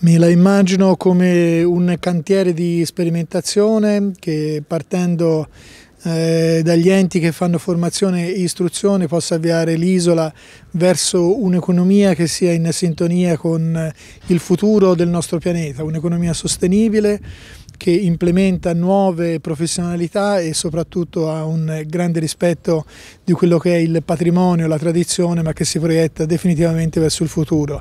Me la immagino come un cantiere di sperimentazione che partendo eh, dagli enti che fanno formazione e istruzione possa avviare l'isola verso un'economia che sia in sintonia con eh, il futuro del nostro pianeta, un'economia sostenibile che implementa nuove professionalità e soprattutto ha un grande rispetto di quello che è il patrimonio, la tradizione, ma che si proietta definitivamente verso il futuro.